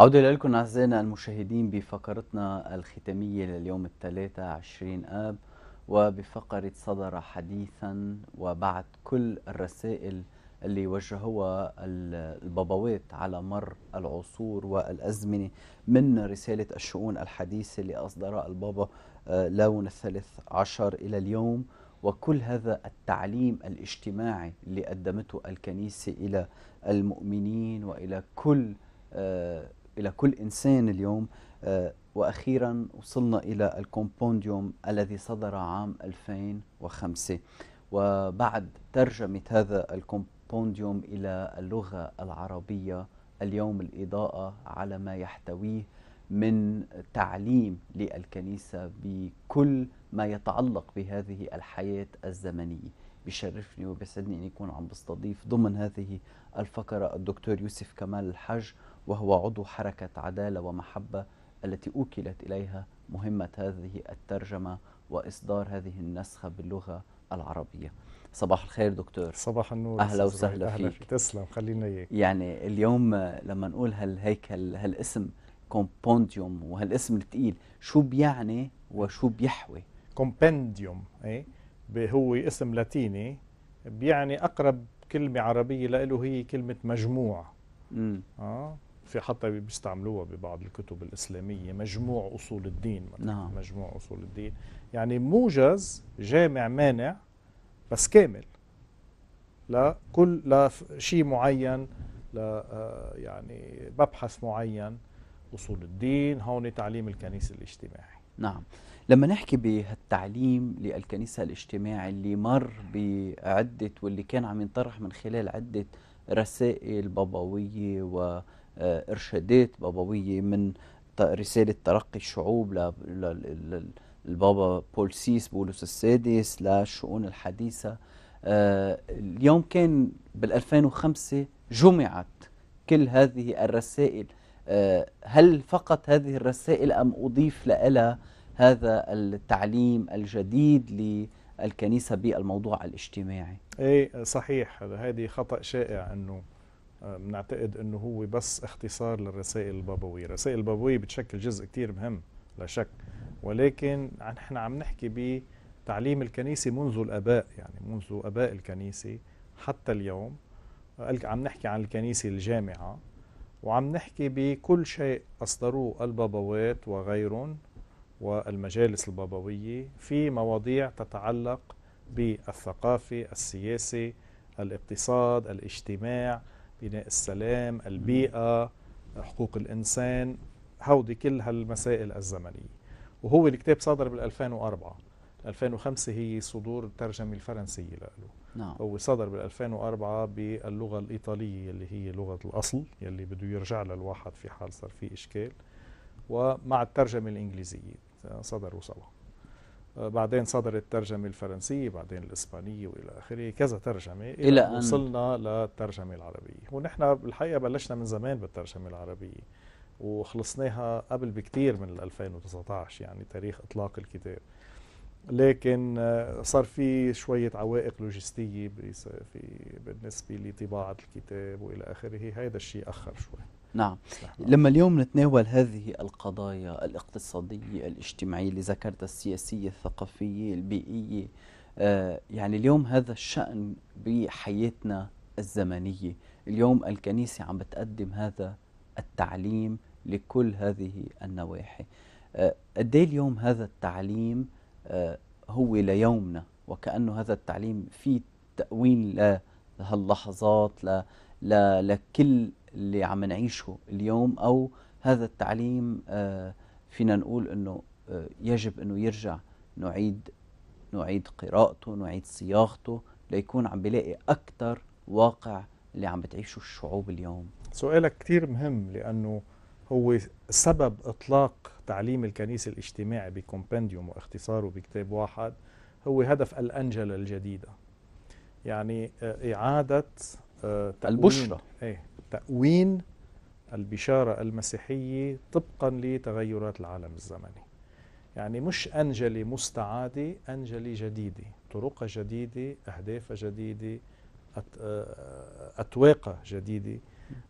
عودة لكم أعزائنا المشاهدين بفقرتنا الختامية لليوم الثلاثة 20 آب وبفقرة صدر حديثا وبعد كل الرسائل اللي وجهوها البابوات على مر العصور والأزمنة من رسالة الشؤون الحديثة اللي أصدرها البابا آه، لون الثالث عشر إلى اليوم وكل هذا التعليم الاجتماعي اللي قدمته الكنيسة إلى المؤمنين وإلى كل آه، إلى كل إنسان اليوم آه، وأخيرا وصلنا إلى الكومبونديوم الذي صدر عام 2005 وبعد ترجمة هذا الكومبونديوم إلى اللغة العربية اليوم الإضاءة على ما يحتويه من تعليم للكنيسة بكل ما يتعلق بهذه الحياة الزمنية بشرفني وبسعدني أن يكون عم بستضيف ضمن هذه الفقرة الدكتور يوسف كمال الحج وهو عضو حركة عدالة ومحبة التي أوكلت إليها مهمة هذه الترجمة وإصدار هذه النسخة باللغة العربية صباح الخير دكتور صباح النور أهلا وسهلا أهلا فيك تسلم خلينا إياك يعني اليوم لما نقول هالهيكل هالاسم كومبونديوم وهالاسم الثقيل شو بيعني وشو بيحوي كومبنديوم إيه هو اسم لاتيني بيعني اقرب كلمه عربيه له هي كلمه مجموع امم اه في حتى بيستعملوها ببعض الكتب الإسلامية مجموع أصول الدين نعم. مجموع أصول الدين يعني موجز جامع مانع بس كامل لكل لشيء معين ل آه، يعني مبحث معين أصول الدين هون تعليم الكنيسة الاجتماعي نعم لما نحكي بهالتعليم للكنيسة الاجتماعي اللي مر بعدة واللي كان عم ينطرح من خلال عدة رسائل بابوية و آه، ارشادات بابويه من رساله ترقي الشعوب للبابا بولسيس بولس السادس للشؤون الحديثه آه، اليوم كان بال 2005 جمعت كل هذه الرسائل آه، هل فقط هذه الرسائل ام اضيف لها هذا التعليم الجديد للكنيسه بالموضوع الاجتماعي؟ ايه صحيح هذا خطا شائع انه بنعتقد انه هو بس اختصار للرسائل البابويه، الرسائل البابويه بتشكل جزء كثير مهم لا شك ولكن نحن عم نحكي بتعليم الكنيسه منذ الاباء يعني منذ اباء الكنيسه حتى اليوم عم نحكي عن الكنيسه الجامعه وعم نحكي بكل شيء اصدروه البابوات وغيرهم والمجالس البابويه في مواضيع تتعلق بالثقافه، السياسه، الاقتصاد، الاجتماع، بناء السلام البيئة حقوق الإنسان هودي كل هالمسائل الزمنية وهو الكتاب صدر بال2004 2005 هي صدور الترجمة الفرنسية له نعم. هو صدر بال2004 باللغة الإيطالية اللي هي لغة الأصل يلي بده يرجع للواحد الواحد في حال صار في إشكال ومع الترجمة الإنجليزية صدروا سوا بعدين صدرت الترجمة الفرنسية بعدين الإسبانية وإلى آخره كذا ترجمة إلى, أن وصلنا للترجمة العربية ونحن بالحقيقة بلشنا من زمان بالترجمة العربية وخلصناها قبل بكتير من 2019 يعني تاريخ إطلاق الكتاب لكن آه، صار في شوية عوائق لوجستية في بالنسبة لطباعة الكتاب وإلى آخره هذا الشيء أخر شوي نعم لما اليوم نتناول هذه القضايا الاقتصادية الاجتماعية اللي ذكرتها السياسية الثقافية البيئية آه يعني اليوم هذا الشأن بحياتنا الزمنية اليوم الكنيسة عم بتقدم هذا التعليم لكل هذه النواحي آه، قد آه اليوم هذا التعليم آه هو ليومنا وكأنه هذا التعليم فيه تأوين لهاللحظات ل لكل اللي عم نعيشه اليوم او هذا التعليم آه، فينا نقول انه آه، يجب انه يرجع نعيد نعيد قراءته نعيد صياغته ليكون عم بلاقي اكثر واقع اللي عم بتعيشه الشعوب اليوم سؤالك كثير مهم لانه هو سبب اطلاق تعليم الكنيسه الاجتماعي بكومبنديوم واختصاره بكتاب واحد هو هدف الانجله الجديده يعني آه، اعاده آه، البشرة ايه تأوين البشارة المسيحية طبقا لتغيرات العالم الزمني يعني مش أنجلة مستعادة أنجلة جديدة طرق جديدة أهداف جديدة آه، أتواق جديدة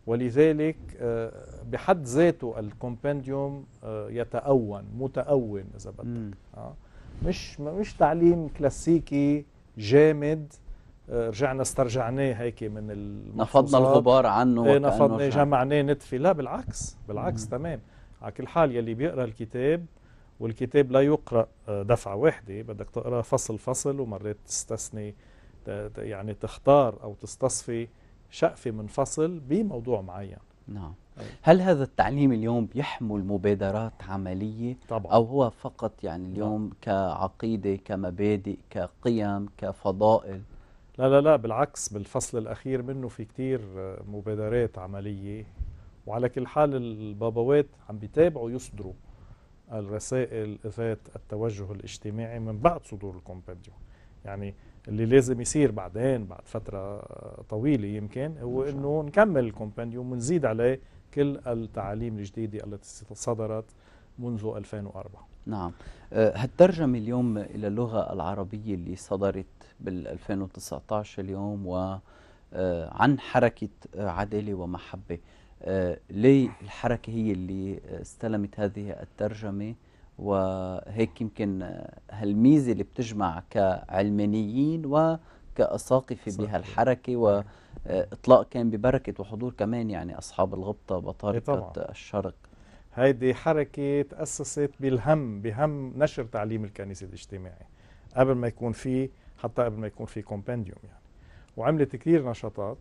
ولذلك آه، بحد ذاته الكومبنديوم يتأون متأون إذا بدك مش مش تعليم كلاسيكي جامد آه، رجعنا استرجعناه هيك من نفضنا الغبار عنه ايه نفضنا جمعناه نتفي لا بالعكس بالعكس مم. تمام على كل حال يلي بيقرا الكتاب والكتاب لا يقرا آه، دفعه واحده بدك تقرا فصل فصل ومرات تستثني يعني تختار او تستصفي شقفه من فصل بموضوع معين نعم هل هذا التعليم اليوم بيحمل مبادرات عملية طبعا. أو هو فقط يعني نعم. اليوم نعم. كعقيدة كمبادئ كقيم كفضائل لا لا لا بالعكس بالفصل الأخير منه في كتير آه، مبادرات عملية وعلى كل حال البابوات عم بيتابعوا يصدروا الرسائل ذات التوجه الاجتماعي من بعد صدور الكومبانديون يعني اللي لازم يصير بعدين بعد فترة طويلة يمكن هو انه نكمل الكومبانديوم ونزيد عليه كل التعاليم الجديدة التي صدرت منذ 2004 نعم آه، هالترجمة اليوم إلى اللغة العربية اللي صدرت بال 2019 اليوم وعن آه، حركة آه، عدالة ومحبة آه، ليه الحركة هي اللي استلمت هذه الترجمة وهيك يمكن هالميزة اللي بتجمع كعلمانيين وكأساقفة بهالحركة وإطلاق نعم. كان ببركة وحضور كمان يعني أصحاب الغبطة بطارقة الشرق هيدي حركة تأسست بالهم بهم نشر تعليم الكنيسة الاجتماعي قبل ما يكون في حتى قبل ما يكون في كومبنديوم يعني وعملت كثير نشاطات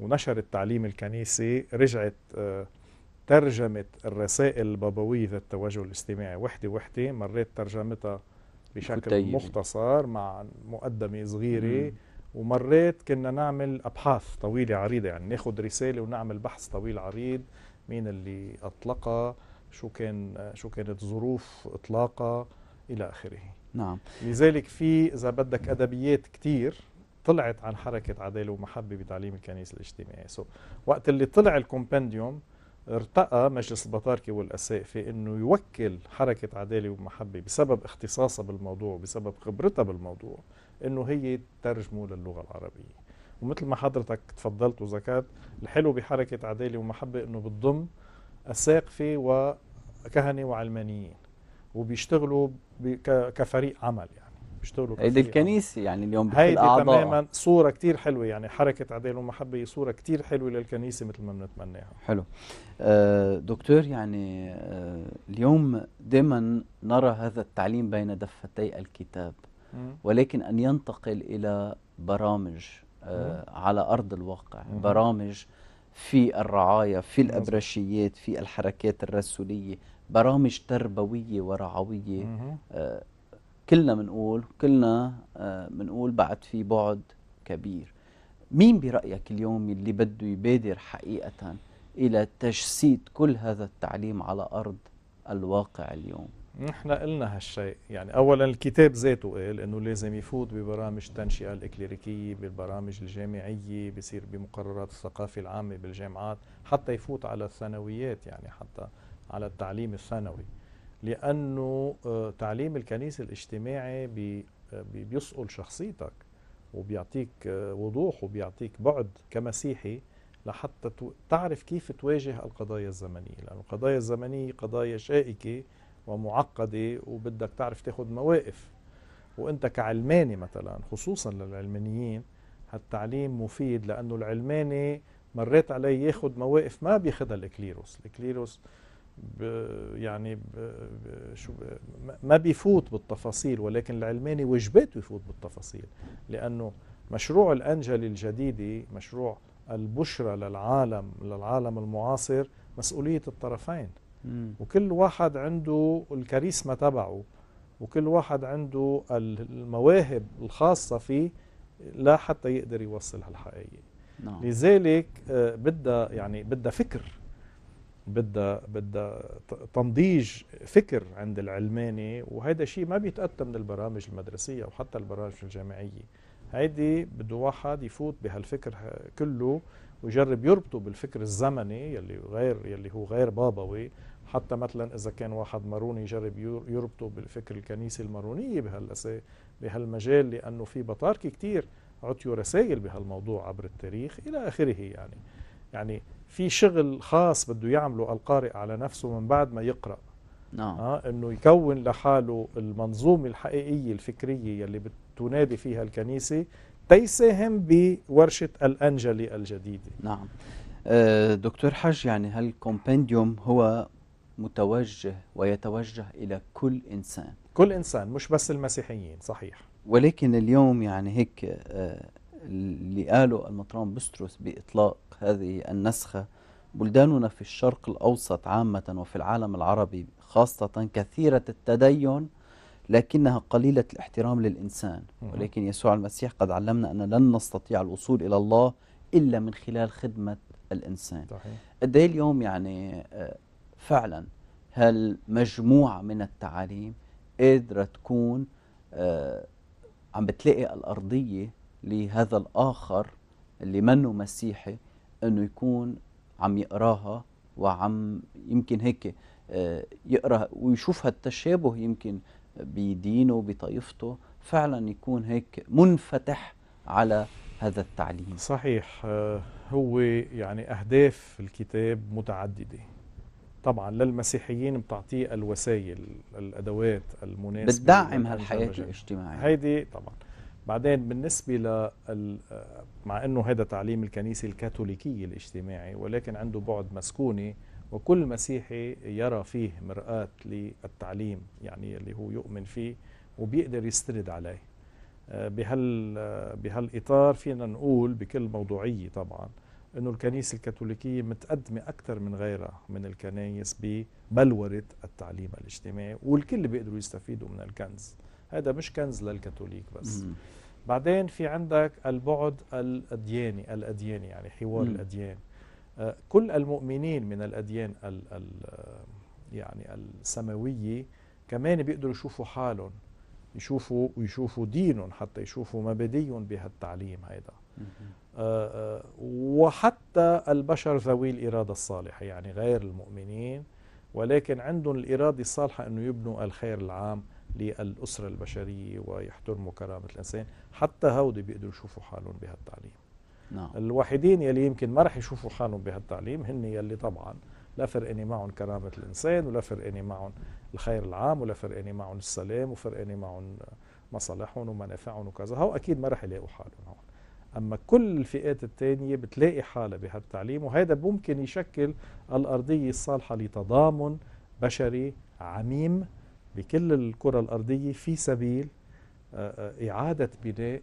ونشرت تعليم الكنيسي رجعت آه، ترجمت الرسائل البابوية ذات التوجه الاجتماعي وحدة وحدة مريت ترجمتها بشكل كتيب. مختصر مع مقدمة صغيرة ومريت كنا نعمل أبحاث طويلة عريضة يعني ناخد رسالة ونعمل بحث طويل عريض مين اللي أطلقها شو كان آه، شو كانت ظروف إطلاقها إلى آخره نعم لذلك في إذا بدك أدبيات كثير طلعت عن حركة عدالة ومحبة بتعليم الكنيسة الاجتماعية سو وقت اللي طلع الكومبنديوم ارتقى مجلس البطاركي والأسافي أنه يوكل حركة عدالة ومحبة بسبب اختصاصها بالموضوع بسبب خبرتها بالموضوع أنه هي ترجمه للغة العربية ومثل ما حضرتك تفضلت وذكرت الحلو بحركة عدالة ومحبة أنه بتضم اساقفه وكهنة وعلمانيين وبيشتغلوا كفريق عمل يعني بيشتغلوا هيدي الكنيسه يعني اليوم هيدي تماما صوره كثير حلوه يعني حركه عداله ومحبه صوره كثير حلوه للكنيسه مثل ما بنتمناها حلو آه، دكتور يعني آه، اليوم دائما نرى هذا التعليم بين دفتي الكتاب ولكن ان ينتقل الى برامج آه، على ارض الواقع برامج في الرعاية في الأبرشيات في الحركات الرسولية برامج تربوية ورعوية آه، كلنا بنقول كلنا بنقول آه، بعد في بعد كبير مين برأيك اليوم اللي بده يبادر حقيقة إلى تجسيد كل هذا التعليم على أرض الواقع اليوم نحن قلنا هالشيء يعني اولا الكتاب ذاته قال انه لازم يفوت ببرامج التنشئه الاكليريكيه بالبرامج الجامعيه بصير بمقررات الثقافه العامه بالجامعات حتى يفوت على الثانويات يعني حتى على التعليم الثانوي لانه آه، تعليم الكنيسه الاجتماعي بي آه، بيصقل شخصيتك وبيعطيك آه، وضوح وبيعطيك بعد كمسيحي لحتى تعرف كيف تواجه القضايا الزمنيه لانه القضايا الزمنيه قضايا شائكه ومعقدة وبدك تعرف تاخد مواقف وانت كعلماني مثلا خصوصا للعلمانيين هالتعليم مفيد لانه العلماني مريت عليه ياخد مواقف ما بياخدها الكليروس الكليروس ب يعني ب شو ب ما بيفوت بالتفاصيل ولكن العلماني وجباته يفوت بالتفاصيل لانه مشروع الانجل الجديده مشروع البشرى للعالم للعالم المعاصر مسؤوليه الطرفين وكل واحد عنده الكاريزما تبعه وكل واحد عنده المواهب الخاصة فيه لا حتى يقدر يوصل هالحقيقة نعم. لذلك آه، بدها يعني بدها فكر بدها بدها تنضيج فكر عند العلماني وهذا شيء ما بيتأتى من البرامج المدرسية وحتى البرامج الجامعية هيدي بده واحد يفوت بهالفكر كله ويجرب يربطه بالفكر الزمني يلي غير يلي هو غير بابوي حتى مثلا إذا كان واحد ماروني يجرب يربطه بالفكر الكنيسي المارونية بهالمجال لأنه في بطاركة كتير عطيوا رسائل بهالموضوع عبر التاريخ إلى آخره يعني يعني في شغل خاص بده يعمله القارئ على نفسه من بعد ما يقرأ نعم آه انه يكون لحاله المنظومه الحقيقيه الفكريه يلي بتنادي فيها الكنيسه تيساهم بورشه الانجلي الجديده نعم آه، دكتور حج يعني هالكومبنديوم هو متوجه ويتوجه إلى كل إنسان كل إنسان مش بس المسيحيين صحيح ولكن اليوم يعني هيك آه، اللي قاله المطران بستروس بإطلاق هذه النسخة بلداننا في الشرق الأوسط عامة وفي العالم العربي خاصة كثيرة التدين لكنها قليلة الاحترام للإنسان ولكن يسوع المسيح قد علمنا أن لن نستطيع الوصول إلى الله إلا من خلال خدمة الإنسان قد إيه اليوم يعني آه، فعلا هالمجموعة من التعاليم قادرة تكون آه، عم بتلاقي الأرضية لهذا الآخر اللي منه مسيحي أنه يكون عم يقراها وعم يمكن هيك آه، يقرأ ويشوف هالتشابه يمكن بدينه بطائفته فعلا يكون هيك منفتح على هذا التعليم صحيح آه، هو يعني أهداف الكتاب متعددة طبعا للمسيحيين بتعطيه الوسائل الادوات المناسبه بتدعم هالحياه الاجتماعيه هيدي طبعا بعدين بالنسبه ل مع انه هذا تعليم الكنيسه الكاثوليكيه الاجتماعي ولكن عنده بعد مسكوني وكل مسيحي يرى فيه مرآة للتعليم يعني اللي هو يؤمن فيه وبيقدر يستند عليه آه، بهال آه، بهالاطار فينا نقول بكل موضوعيه طبعا انه الكنيسه الكاثوليكيه متقدمه اكثر من غيرها من الكنايس ببلوره التعليم الاجتماعي والكل بيقدروا يستفيدوا من الكنز هذا مش كنز للكاثوليك بس بعدين في عندك البعد الادياني الادياني يعني حوار الاديان آه، كل المؤمنين من الاديان الـ الـ يعني السماويه كمان بيقدروا يشوفوا حالهم يشوفوا ويشوفوا دينهم حتى يشوفوا مبادئهم بهالتعليم هيدا آه، آه، وحتى البشر ذوي الإرادة الصالحة يعني غير المؤمنين ولكن عندهم الإرادة الصالحة أنه يبنوا الخير العام للأسرة البشرية ويحترموا كرامة الإنسان حتى هودي بيقدروا يشوفوا حالهم بهالتعليم نعم. الوحيدين يلي يمكن ما رح يشوفوا حالهم بهالتعليم هن يلي طبعا لا فرقني معهم كرامة الإنسان ولا فرقني معهم الخير العام ولا فرقني معهم السلام وفرقني معهم مصالحهم ومنافعهم وكذا هو أكيد ما رح يلاقوا حالهم هون أما كل الفئات الثانية بتلاقي حالها بهالتعليم وهذا ممكن يشكل الأرضية الصالحة لتضامن بشري عميم بكل الكرة الأرضية في سبيل آه، آه، إعادة بناء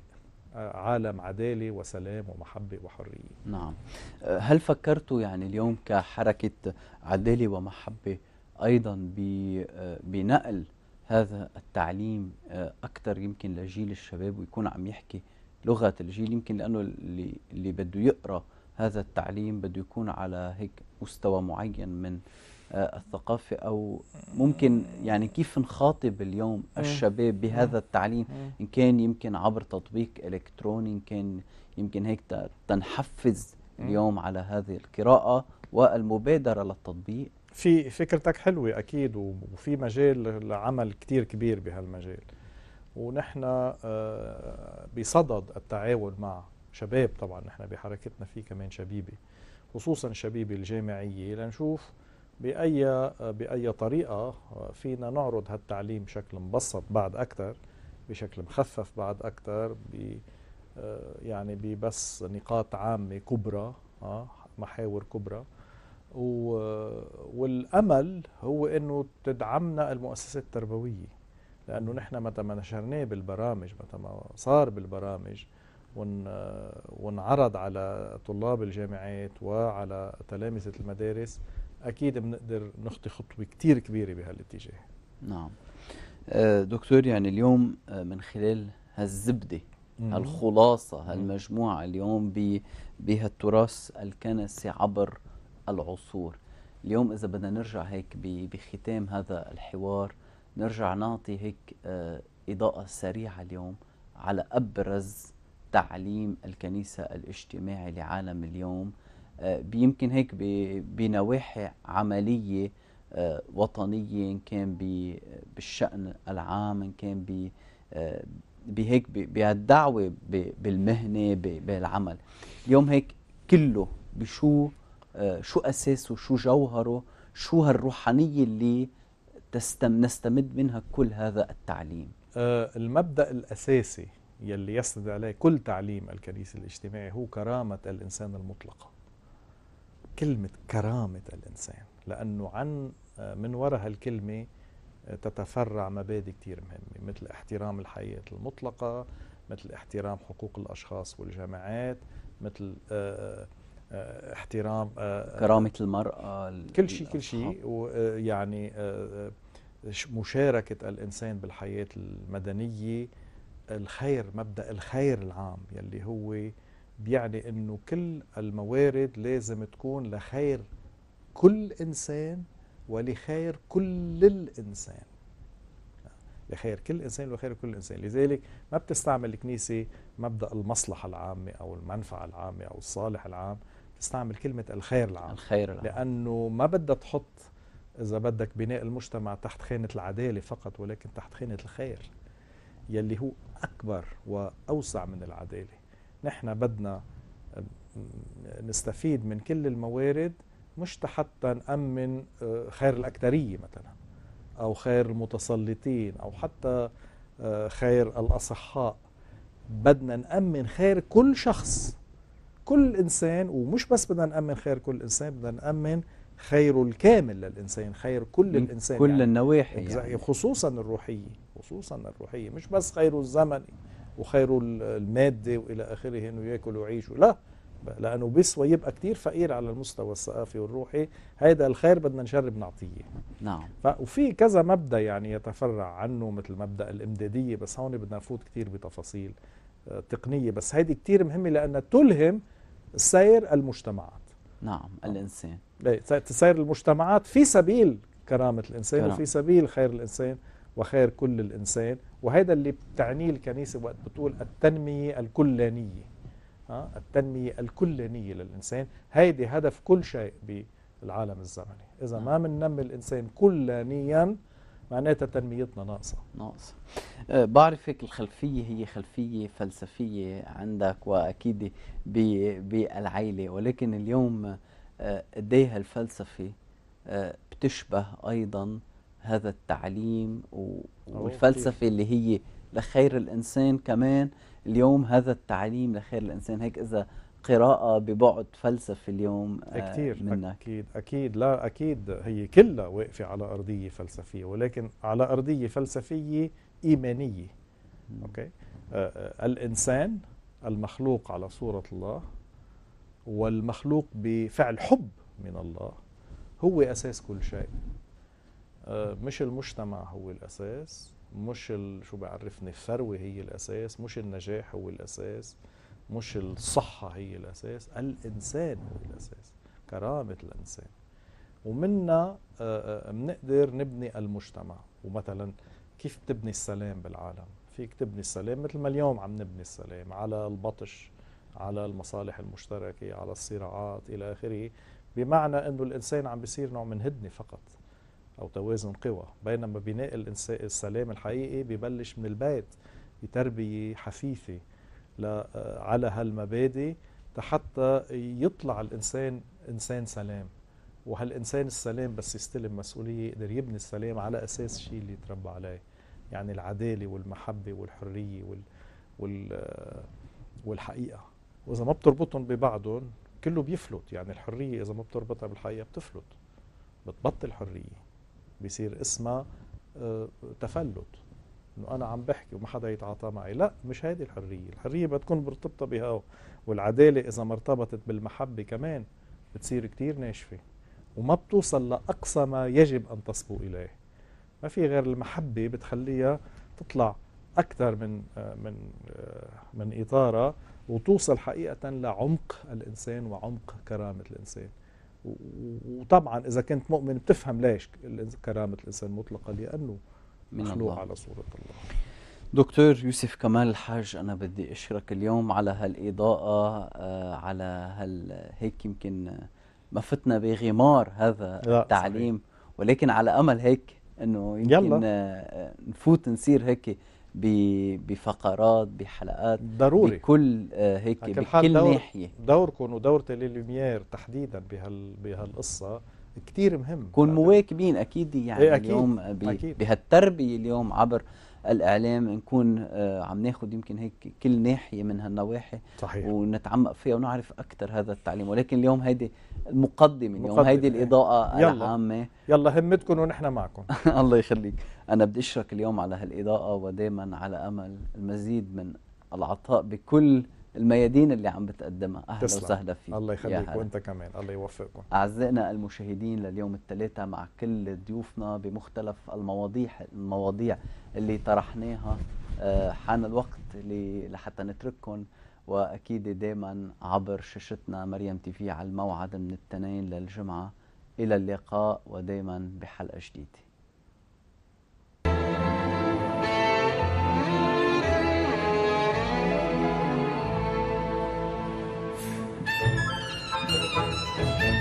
عالم عداله وسلام ومحبة وحرية نعم أه، هل فكرتوا يعني اليوم كحركة عدالة ومحبة أيضا أه، بنقل هذا التعليم أه، أكثر يمكن لجيل الشباب ويكون عم يحكي لغة الجيل يمكن لأنه اللي, اللي بده يقرأ هذا التعليم بده يكون على هيك مستوى معين من آه، الثقافة أو ممكن يعني كيف نخاطب اليوم الشباب بهذا التعليم إن كان يمكن عبر تطبيق إلكتروني إن كان يمكن هيك تنحفز اليوم على هذه القراءة والمبادرة للتطبيق في فكرتك حلوة أكيد وفي مجال لعمل كتير كبير بهالمجال ونحن آه، بصدد التعاون مع شباب طبعا نحن بحركتنا في كمان شبيبة خصوصا الشبيبة الجامعية لنشوف باي باي طريقه فينا نعرض هالتعليم بشكل مبسط بعد اكثر بشكل مخفف بعد اكثر ب يعني ببس نقاط عامه كبرى آه، محاور كبرى والامل هو انه تدعمنا المؤسسات التربويه لانه نحن متى ما نشرناه بالبرامج متى ما صار بالبرامج ونعرض على طلاب الجامعات وعلى تلامذه المدارس اكيد بنقدر نخطي خطوه كثير كبيره بهالاتجاه نعم آه، دكتور يعني اليوم آه، من خلال هالزبده هالخلاصه هالمجموعه اليوم بهالتراث الكنسي عبر العصور اليوم اذا بدنا نرجع هيك بختام هذا الحوار نرجع نعطي هيك آه، اضاءه سريعه اليوم على ابرز تعليم الكنيسه الاجتماعي لعالم اليوم يمكن هيك بنواحي عملية آه، وطنية إن كان بالشأن العام إن كان آه، بهيك بهالدعوة بالمهنة بالعمل اليوم هيك كله بشو آه، شو أساسه شو جوهره شو هالروحانية اللي تستم نستمد منها كل هذا التعليم المبدأ الأساسي يلي يسند عليه كل تعليم الكنيسة الاجتماعي هو كرامة الإنسان المطلقة كلمة كرامة الإنسان لأنه عن آه، من وراء هالكلمة آه، تتفرع مبادئ كتير مهمة مثل احترام الحياة المطلقة مثل احترام حقوق الأشخاص والجماعات مثل آه، احترام كرامة المرأة كل شيء كل شيء ويعني مشاركة الإنسان بالحياة المدنية الخير مبدأ الخير العام يلي هو بيعني انه كل الموارد لازم تكون لخير كل انسان ولخير كل الانسان لخير كل انسان ولخير كل انسان لذلك ما بتستعمل الكنيسه مبدا المصلحه العامه او المنفعه العامه او الصالح العام بتستعمل كلمه الخير العام الخير العام لانه ما بدها تحط اذا بدك بناء المجتمع تحت خانه العداله فقط ولكن تحت خانه الخير يلي هو اكبر واوسع من العداله نحن بدنا نستفيد من كل الموارد مش حتى نأمن أه، خير الأكثرية مثلا أو خير المتسلطين أو حتى أه، خير الأصحاء بدنا نأمن خير كل شخص كل إنسان ومش بس بدنا نأمن خير كل إنسان بدنا نأمن خيره الكامل للإنسان خير كل الإنسان كل يعني النواحي يعني. خصوصا الروحية خصوصا الروحية مش بس خيره الزمني وخير المادة وإلى آخره أنه يأكل ويعيش لا لأنه بس ويبقى كتير فقير على المستوى الثقافي والروحي هيدا الخير بدنا نجرب نعطيه نعم وفي كذا مبدأ يعني يتفرع عنه مثل مبدأ الإمدادية بس هون بدنا نفوت كتير بتفاصيل آه، تقنية بس هيدي كتير مهمة لأنها تلهم سير المجتمعات نعم الإنسان إيه، سير المجتمعات في سبيل كرامة الإنسان كرام. وفي سبيل خير الإنسان وخير كل الإنسان وهذا اللي بتعنيه الكنيسة وقت بتقول التنمية الكلانية آه، التنمية الكلانية للإنسان هيدي هدف كل شيء بالعالم الزمني إذا نعم. ما مننمي الإنسان كلانيا معناتها تنميتنا ناقصة ناقصة آه، بعرفك الخلفية هي خلفية فلسفية عندك وأكيد بالعيلة ولكن اليوم آه، قديه الفلسفة بتشبه أيضا هذا التعليم والفلسفه اللي هي لخير الانسان كمان اليوم هذا التعليم لخير الانسان هيك اذا قراءة ببعد فلسفي اليوم آه، كتير منك. أكيد أكيد لا أكيد هي كلها واقفة على أرضية فلسفية ولكن على أرضية فلسفية إيمانية أوكي آه،, آه الإنسان المخلوق على صورة الله والمخلوق بفعل حب من الله هو أساس كل شيء آه، مش المجتمع هو الاساس مش شو بعرفني الثروه هي الاساس مش النجاح هو الاساس مش الصحه هي الاساس الانسان هو الاساس كرامه الانسان ومنا بنقدر آه، آه، نبني المجتمع ومثلا كيف تبني السلام بالعالم فيك تبني السلام مثل ما اليوم عم نبني السلام على البطش على المصالح المشتركه على الصراعات الى اخره بمعنى انه الانسان عم بيصير نوع من هدنه فقط أو توازن قوى بينما بناء السلام الحقيقي ببلش من البيت بتربية حثيثة على هالمبادئ حتى يطلع الإنسان إنسان سلام وهالإنسان السلام بس يستلم مسؤولية يقدر يبني السلام على أساس الشيء اللي يتربى عليه يعني العدالة والمحبة والحرية وال... وال... والحقيقة وإذا ما بتربطهم ببعضهم كله بيفلت يعني الحرية إذا ما بتربطها بالحقيقة بتفلت بتبطل حرية بيصير اسمها آه، تفلت انه انا عم بحكي وما حدا يتعاطى معي لا مش هذه الحريه الحريه بدها تكون مرتبطه بها والعداله اذا ما ارتبطت بالمحبه كمان بتصير كتير ناشفه وما بتوصل لاقصى ما يجب ان تصبو اليه ما في غير المحبه بتخليها تطلع اكثر من آه، من آه، من اطارها وتوصل حقيقه لعمق الانسان وعمق كرامه الانسان وطبعا اذا كنت مؤمن بتفهم ليش كرامه الانسان مطلقه لانه مخلوق على صوره الله دكتور يوسف كمال الحاج أنا بدي أشكرك اليوم على هالإضاءة آه على هال هيك يمكن ما فتنا بغمار هذا التعليم صحيح. ولكن على أمل هيك أنه يمكن يلا. آه، نفوت نصير هيك بفقرات بحلقات ضروري بكل آه، هيك بكل دور ناحيه دوركم ودور تيلي لوميير تحديدا بهال بهالقصه كثير مهم كون يعني مواكبين اكيد إيه، يعني ايه أكيد اليوم أكيد بهالتربيه اليوم عبر الاعلام نكون آه، عم ناخذ يمكن هيك كل ناحيه من هالنواحي صحيح ونتعمق فيها ونعرف اكثر هذا التعليم ولكن اليوم هيدي المقدمه اليوم هيدي الاضاءه يلا العامه يلا همتكم ونحن معكم الله يخليك أنا بدي أشرك اليوم على هالإضاءة ودائما على أمل المزيد من العطاء بكل الميادين اللي عم بتقدمها أهلا تسلم. وسهلا فيك الله يخليك وأنت كمان الله يوفقكم أعزائنا المشاهدين لليوم الثلاثة مع كل ضيوفنا بمختلف المواضيع المواضيع اللي طرحناها آه، حان الوقت لحتى نترككم واكيد دائما عبر شاشتنا مريم تي في على الموعد من الاثنين للجمعه الى اللقاء ودائما بحلقه جديده Thank you.